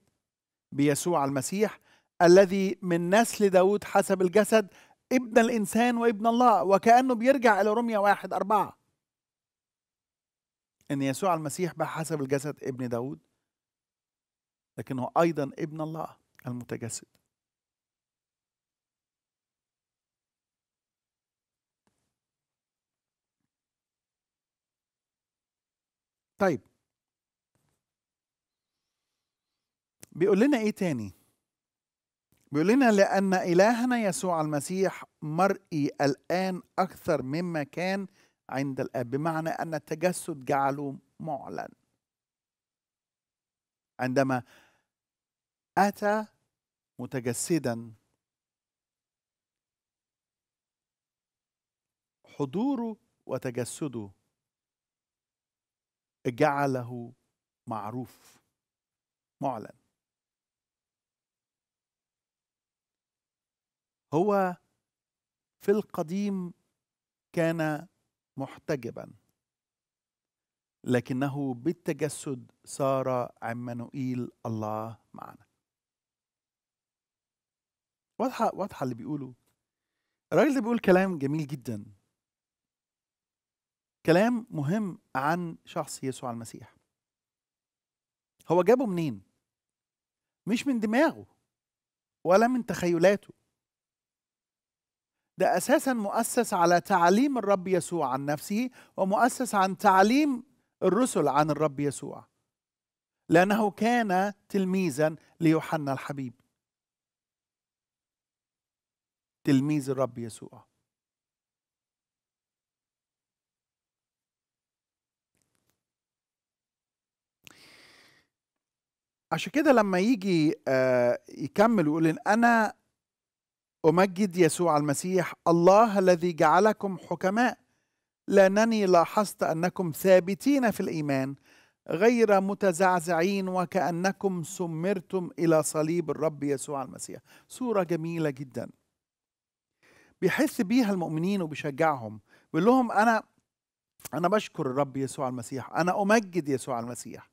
بيسوع المسيح الذي من نسل داود حسب الجسد ابن الإنسان وابن الله وكأنه بيرجع إلى رمية واحد أربعة إن يسوع المسيح بقى حسب الجسد ابن داود لكنه أيضا ابن الله المتجسد طيب بيقول لنا ايه تاني بيقول لنا لان الهنا يسوع المسيح مرئي الان اكثر مما كان عند الاب بمعنى ان التجسد جعله معلن عندما أتى متجسدا حضوره وتجسده جعله معروف معلن هو في القديم كان محتجبا لكنه بالتجسد صار عمانوئيل الله معنا واضحه واضحه اللي بيقوله الراجل ده بيقول كلام جميل جدا كلام مهم عن شخص يسوع المسيح هو جابه منين مش من دماغه ولا من تخيلاته ده اساسا مؤسس على تعليم الرب يسوع عن نفسه ومؤسس عن تعليم الرسل عن الرب يسوع لانه كان تلميذا ليوحنا الحبيب تلميذ الرب يسوع عشان كده لما يجي آه، يكمل ويقول إن أنا أمجد يسوع المسيح الله الذي جعلكم حكماء لأنني لاحظت أنكم ثابتين في الإيمان غير متزعزعين وكأنكم سمرتم إلى صليب الرب يسوع المسيح صورة جميلة جداً بيحس بيها المؤمنين وبيشجعهم بيقول لهم انا انا بشكر الرب يسوع المسيح انا امجد يسوع المسيح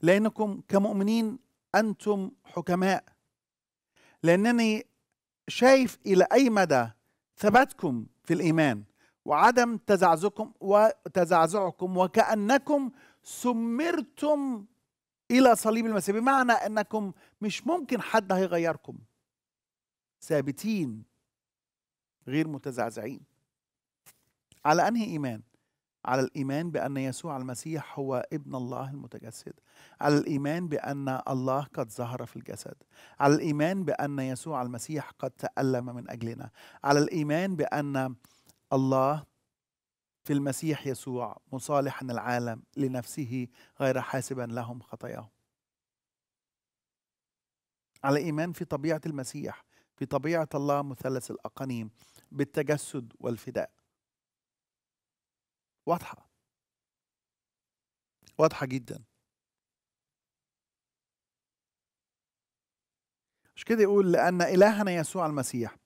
لانكم كمؤمنين انتم حكماء لانني شايف الى اي مدى ثباتكم في الايمان وعدم تزعزعكم وتزعزعكم وكانكم سمرتم الى صليب المسيح بمعنى انكم مش ممكن حد هيغيركم ثابتين غير متزعزعين على أنهي إيمان؟ على الإيمان بأن يسوع المسيح هو ابن الله المتجسد على الإيمان بأن الله قد ظهر في الجسد على الإيمان بأن يسوع المسيح قد تألم من أجلنا على الإيمان بأن الله في المسيح يسوع مصالحا العالم لنفسه غير حاسبا لهم خطاياهم على إيمان في طبيعة المسيح في طبيعة الله مثلث الأقانيم بالتجسد والفداء واضحة واضحة جدا مش كده يقول لأن إلهنا يسوع المسيح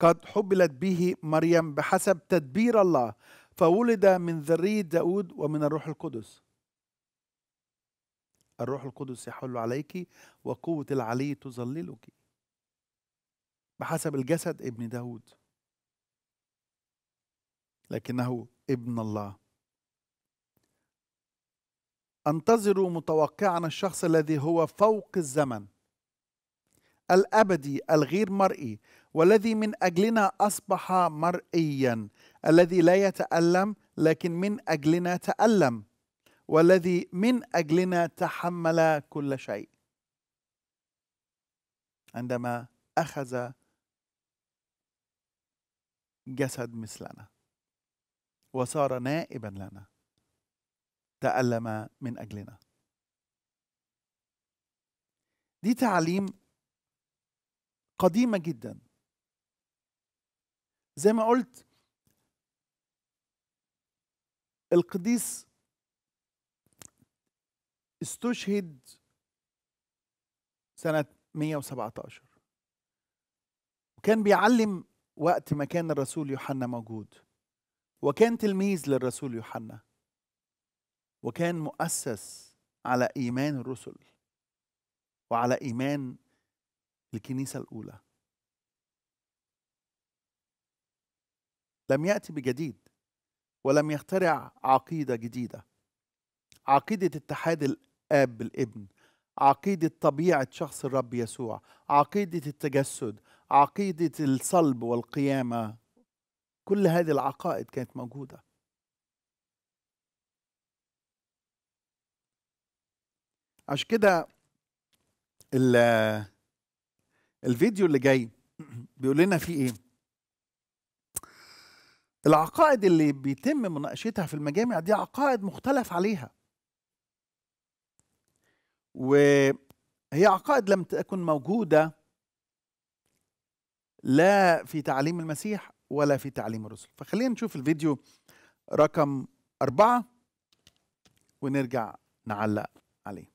قد حبلت به مريم بحسب تدبير الله فولد من ذرية داود ومن الروح القدس الروح القدس يحل عليك وقوة العلي تظللك بحسب الجسد ابن داود لكنه ابن الله انتظروا متوقعا الشخص الذي هو فوق الزمن الابدي الغير مرئي والذي من اجلنا اصبح مرئيا الذي لا يتالم لكن من اجلنا تالم والذي من اجلنا تحمل كل شيء عندما اخذ جسد مثلنا وصار نائبا لنا تالم من اجلنا دي تعليم قديمه جدا زي ما قلت القديس استشهد سنة 117 وكان بيعلم وقت ما كان الرسول يوحنا موجود وكان تلميذ للرسول يوحنا وكان مؤسس على إيمان الرسل وعلى إيمان الكنيسة الأولى لم يأتي بجديد ولم يخترع عقيدة جديدة عقيدة اتحاد الاب بالابن عقيده طبيعه شخص الرب يسوع عقيده التجسد عقيده الصلب والقيامه كل هذه العقائد كانت موجوده عشان كده الفيديو اللي جاي بيقول لنا فيه ايه العقائد اللي بيتم مناقشتها في المجامع دي عقائد مختلف عليها وهي عقائد لم تكن موجودة لا في تعليم المسيح ولا في تعليم الرسل فخلينا نشوف الفيديو رقم أربعة ونرجع نعلق عليه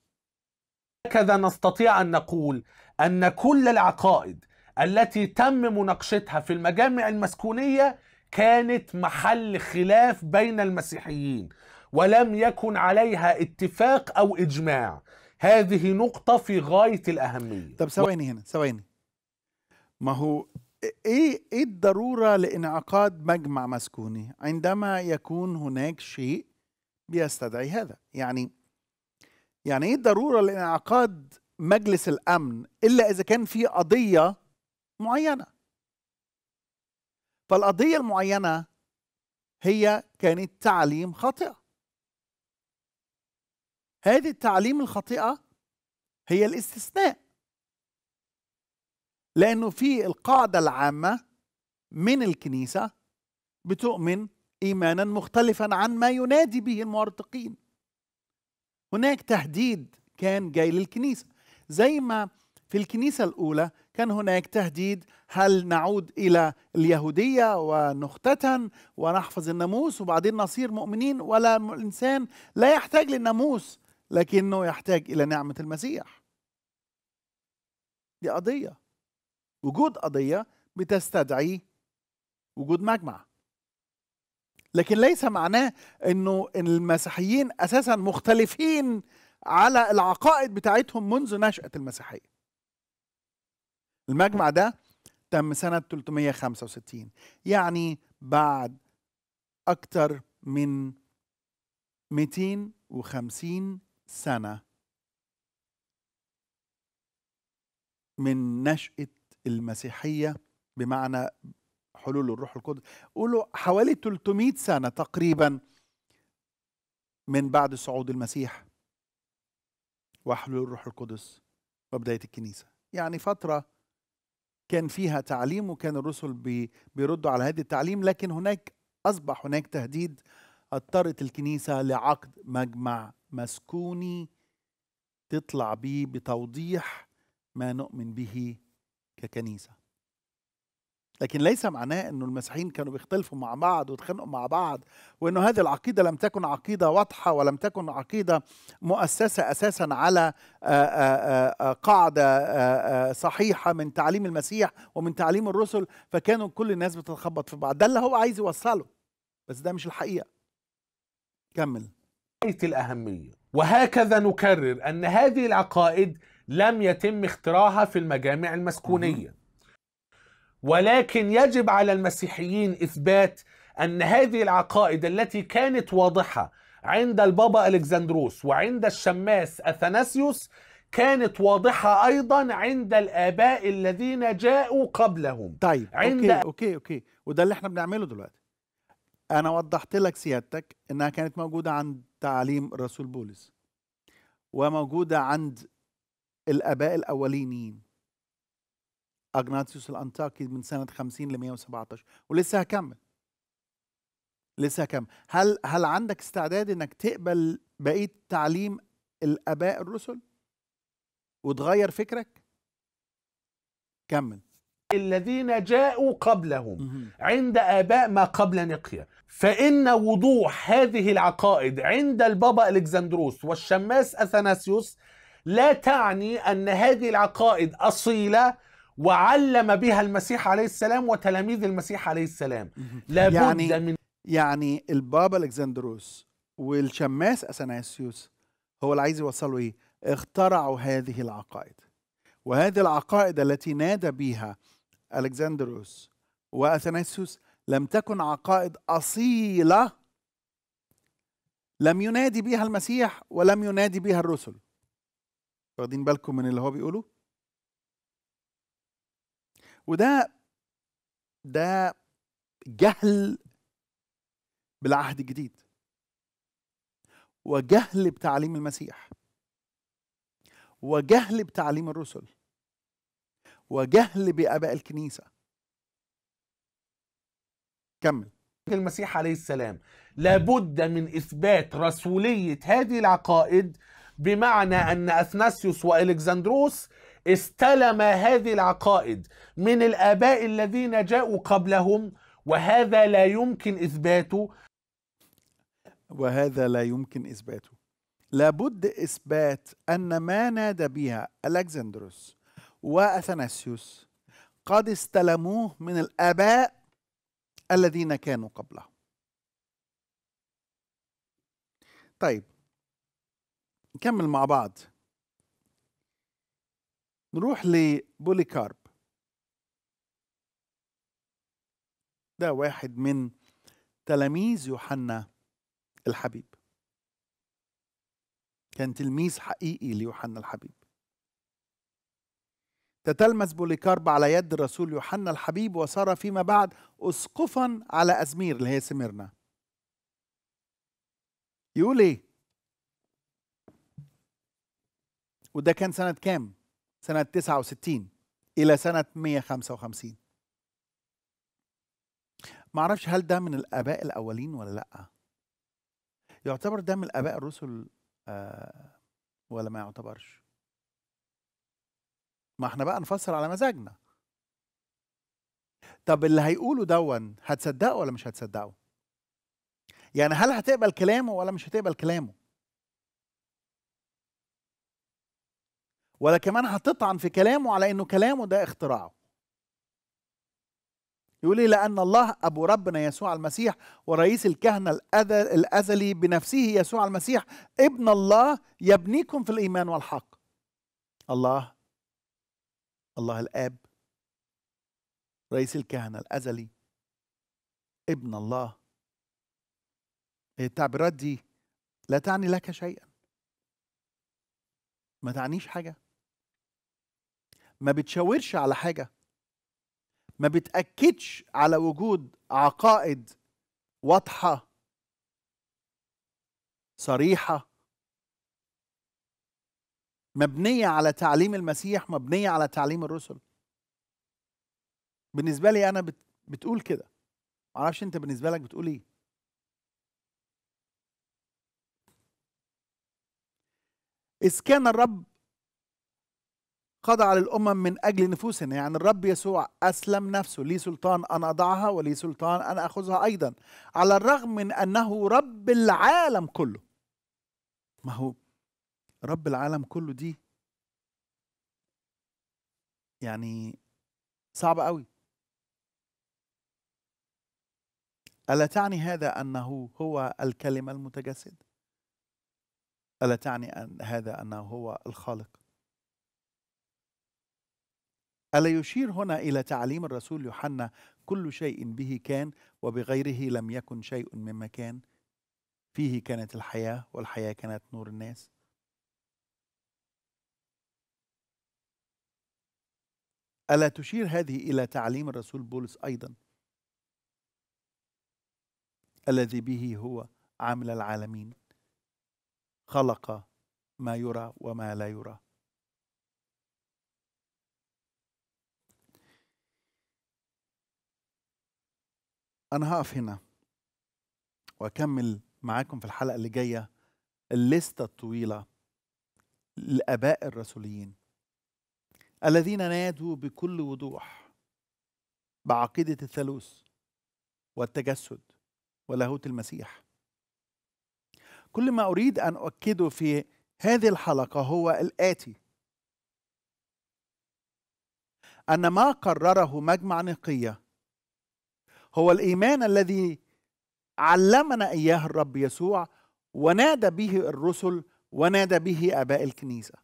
هكذا نستطيع أن نقول أن كل العقائد التي تم مناقشتها في المجامع المسكونية كانت محل خلاف بين المسيحيين ولم يكن عليها اتفاق أو إجماع هذه نقطة في غاية الأهمية طب ثواني هنا ثواني ما هو ايه ايه الضروره لانعقاد مجمع مسكوني عندما يكون هناك شيء بيستدعي هذا يعني يعني ايه الضروره لانعقاد مجلس الامن الا اذا كان في قضيه معينه فالقضيه المعينه هي كانت تعليم خاطئه هذه التعليم الخاطئة هي الاستثناء لأنه في القاعدة العامة من الكنيسة بتؤمن إيمانا مختلفا عن ما ينادي به المرتقين هناك تهديد كان جاي للكنيسة زي ما في الكنيسة الأولى كان هناك تهديد هل نعود إلى اليهودية ونختتن ونحفظ الناموس وبعدين نصير مؤمنين ولا الانسان لا يحتاج للناموس لكنه يحتاج إلى نعمة المسيح دي قضية وجود قضية بتستدعي وجود مجمع لكن ليس معناه انه المسيحيين اساسا مختلفين على العقائد بتاعتهم منذ نشأة المسيحية المجمع ده تم سنة 365 يعني بعد أكثر من 250 سنة من نشأة المسيحية بمعنى حلول الروح القدس قولوا حوالي 300 سنة تقريبا من بعد صعود المسيح وحلول الروح القدس وبداية الكنيسة يعني فترة كان فيها تعليم وكان الرسل بيردوا على هذا التعليم لكن هناك أصبح هناك تهديد اضطرت الكنيسة لعقد مجمع مسكوني تطلع بيه بتوضيح ما نؤمن به ككنيسه لكن ليس معناه انه المسيحيين كانوا بيختلفوا مع بعض واتخانقوا مع بعض وانه هذه العقيده لم تكن عقيده واضحه ولم تكن عقيده مؤسسه اساسا على قاعده صحيحه من تعليم المسيح ومن تعليم الرسل فكانوا كل الناس بتتخبط في بعض ده اللي هو عايز يوصله بس ده مش الحقيقه كمل غاية الأهمية وهكذا نكرر أن هذه العقائد لم يتم اختراعها في المجامع المسكونية ولكن يجب على المسيحيين إثبات أن هذه العقائد التي كانت واضحة عند البابا ألكسندروس وعند الشماس أثناسيوس كانت واضحة أيضا عند الآباء الذين جاءوا قبلهم طيب عند أوكي أوكي أوكي وده اللي احنا بنعمله دلوقتي انا وضحت لك سيادتك انها كانت موجوده عند تعاليم الرسول بولس وموجوده عند الاباء الاولينيين اغناطيوس الانطاكي من سنه 50 ل 117 ولسه هكمل لسه هكمل هل هل عندك استعداد انك تقبل بقيه تعليم الاباء الرسل وتغير فكرك كمل الذين جاءوا قبلهم عند آباء ما قبل نقيا فإن وضوح هذه العقائد عند البابا الكسندروس والشماس اثناسيوس لا تعني أن هذه العقائد أصيلة وعلم بها المسيح عليه السلام وتلاميذ المسيح عليه السلام لابد يعني من يعني البابا الكسندروس والشماس اثناسيوس هو اللي عايز يوصله ايه اخترعوا هذه العقائد وهذه العقائد التي نادى بها الكسندروس واثناسيوس لم تكن عقائد اصيله لم ينادي بها المسيح ولم ينادي بها الرسل واخدين بالكم من اللي هو بيقوله وده ده جهل بالعهد الجديد وجهل بتعليم المسيح وجهل بتعليم الرسل وجهل باباء الكنيسه كمل المسيح عليه السلام لابد من إثبات رسولية هذه العقائد بمعنى أن أثناسيوس وإلكسندروس استلم هذه العقائد من الآباء الذين جاءوا قبلهم وهذا لا يمكن إثباته وهذا لا يمكن إثباته لابد إثبات أن ما نادى بها ألكسندروس وأثناسيوس قد استلموه من الآباء الذين كانوا قبله طيب نكمل مع بعض نروح لبوليكارب ده واحد من تلاميذ يوحنا الحبيب كان تلميذ حقيقي ليوحنا الحبيب تتلمس بوليكارب على يد الرسول يوحنا الحبيب وصار فيما بعد اسقفا على ازمير اللي هي سميرنا يقول ايه وده كان سنة كام سنة 69 إلى سنة 155 معرفش هل ده من الآباء الأولين ولا لأ يعتبر ده من الآباء الرسل آه ولا ما يعتبرش ما احنا بقى نفسر على مزاجنا طب اللي هيقوله دون هتصدقه ولا مش هتصدقه يعني هل هتقبل كلامه ولا مش هتقبل كلامه ولا كمان هتطعن في كلامه على انه كلامه ده اختراعه يقول لي إيه؟ لان الله ابو ربنا يسوع المسيح ورئيس الكهنه الازلي بنفسه يسوع المسيح ابن الله يبنيكم في الايمان والحق الله الله الآب رئيس الكهنة الأزلي ابن الله إيه، التعبيرات دي لا تعني لك شيئا ما تعنيش حاجة ما بتشاورش على حاجة ما بتأكدش على وجود عقائد واضحة صريحة مبنيه على تعليم المسيح مبنيه على تعليم الرسل بالنسبه لي انا بت... بتقول كده معرفش انت بالنسبه لك بتقول ايه إذ كان الرب خضع للأمم من أجل نفوسنا يعني الرب يسوع أسلم نفسه لي سلطان أن أضعها ولي سلطان أن أخذها أيضا على الرغم من أنه رب العالم كله ما هو رب العالم كله دي يعني صعبة قوي ألا تعني هذا أنه هو الكلمة المتجسد ألا تعني أن هذا أنه هو الخالق ألا يشير هنا إلى تعليم الرسول يوحنا كل شيء به كان وبغيره لم يكن شيء مما كان فيه كانت الحياة والحياة كانت نور الناس ألا تشير هذه إلى تعليم الرسول بولس أيضا الذي به هو عمل العالمين خلق ما يرى وما لا يرى أنا هقف هنا وأكمل معاكم في الحلقة اللي جاية الليستة الطويلة لآباء الرسوليين الذين نادوا بكل وضوح بعقيدة الثالوث والتجسد ولاهوت المسيح كل ما أريد أن أؤكده في هذه الحلقة هو الآتي أن ما قرره مجمع نقية هو الإيمان الذي علمنا إياه الرب يسوع ونادى به الرسل ونادى به آباء الكنيسة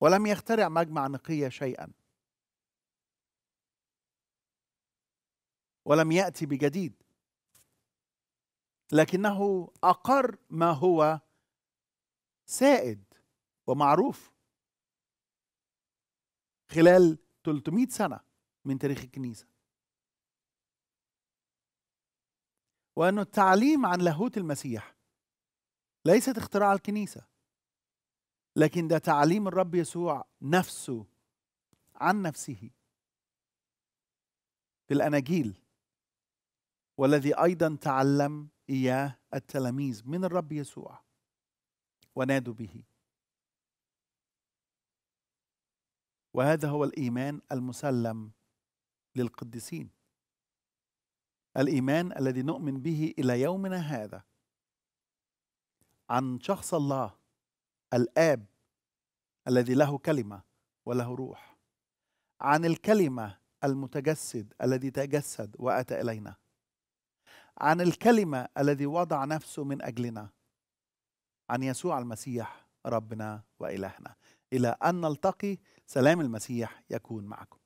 ولم يخترع مجمع نقية شيئا ولم يأتي بجديد لكنه أقر ما هو سائد ومعروف خلال 300 سنة من تاريخ الكنيسة وأن التعليم عن لاهوت المسيح ليست اختراع الكنيسة لكن ده تعليم الرب يسوع نفسه عن نفسه في الأناجيل والذي أيضا تعلم إياه التلاميذ من الرب يسوع ونادوا به وهذا هو الإيمان المسلم للقديسين الإيمان الذي نؤمن به إلى يومنا هذا عن شخص الله الآب الذي له كلمة وله روح عن الكلمة المتجسد الذي تجسد وأتى إلينا عن الكلمة الذي وضع نفسه من أجلنا عن يسوع المسيح ربنا وإلهنا إلى أن نلتقي سلام المسيح يكون معكم